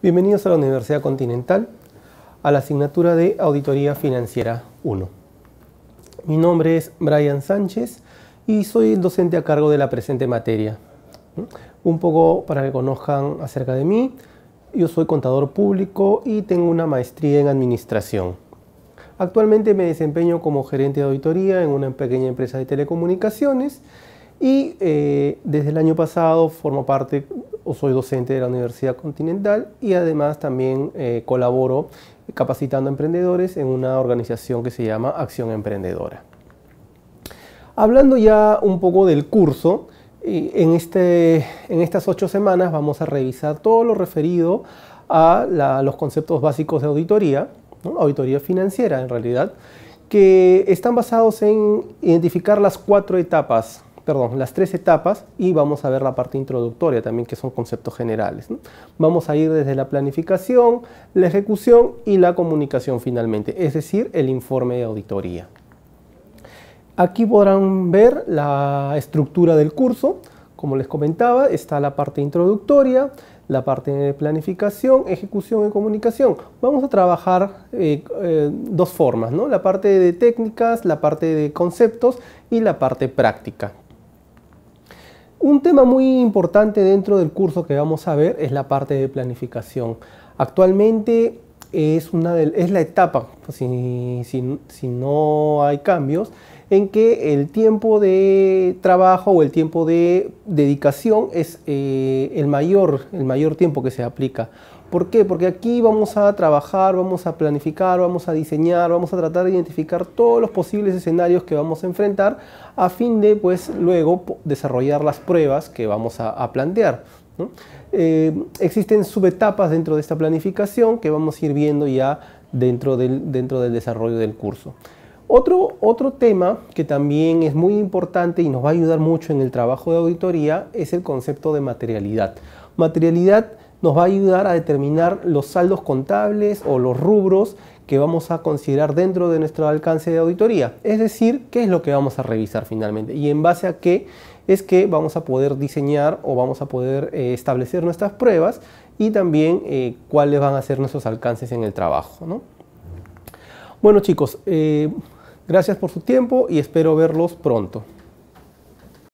Bienvenidos a la Universidad Continental, a la asignatura de Auditoría Financiera 1. Mi nombre es Brian Sánchez y soy el docente a cargo de la presente materia. Un poco para que conozcan acerca de mí, yo soy contador público y tengo una maestría en administración. Actualmente me desempeño como gerente de auditoría en una pequeña empresa de telecomunicaciones y eh, desde el año pasado formo parte o soy docente de la Universidad Continental y además también eh, colaboro capacitando emprendedores en una organización que se llama Acción Emprendedora. Hablando ya un poco del curso, este, en, estas ocho semanas vamos a revisar todo lo referido a los conceptos básicos de auditoría, auditoría financiera en realidad, que están basados en identificar las cuatro etapas perdón, las tres etapas y vamos a ver la parte introductoria también, que son conceptos generales. Vamos a ir desde la planificación, la ejecución y la comunicación finalmente, es decir, el informe de auditoría. Aquí podrán ver la estructura del curso. Como les comentaba, está la parte introductoria, la parte de planificación, ejecución y comunicación. Vamos a trabajar eh, eh, dos formas, la parte de técnicas, la parte de conceptos y la parte práctica. Un tema muy importante dentro del curso que vamos a ver es la parte de planificación. Actualmente es, una es la etapa, si, si no hay cambios, en que el tiempo de trabajo o el tiempo de dedicación es eh, el, mayor, el mayor tiempo que se aplica. ¿Por qué? Porque aquí vamos a trabajar, vamos a planificar, vamos a diseñar, vamos a tratar de identificar todos los posibles escenarios que vamos a enfrentar a fin de pues luego desarrollar las pruebas que vamos a, plantear. Eh, existen subetapas dentro de esta planificación que vamos a ir viendo ya dentro del desarrollo del curso. Otro, otro tema que también es muy importante y nos va a ayudar mucho en el trabajo de auditoría es el concepto de materialidad. Materialidad nos va a ayudar a determinar los saldos contables o los rubros que vamos a considerar dentro de nuestro alcance de auditoría. Es decir, qué es lo que vamos a revisar finalmente y en base a qué es que vamos a poder diseñar o vamos a poder eh, establecer nuestras pruebas y también eh, cuáles van a ser nuestros alcances en el trabajo. Bueno chicos, eh, Gracias por su tiempo y espero verlos pronto.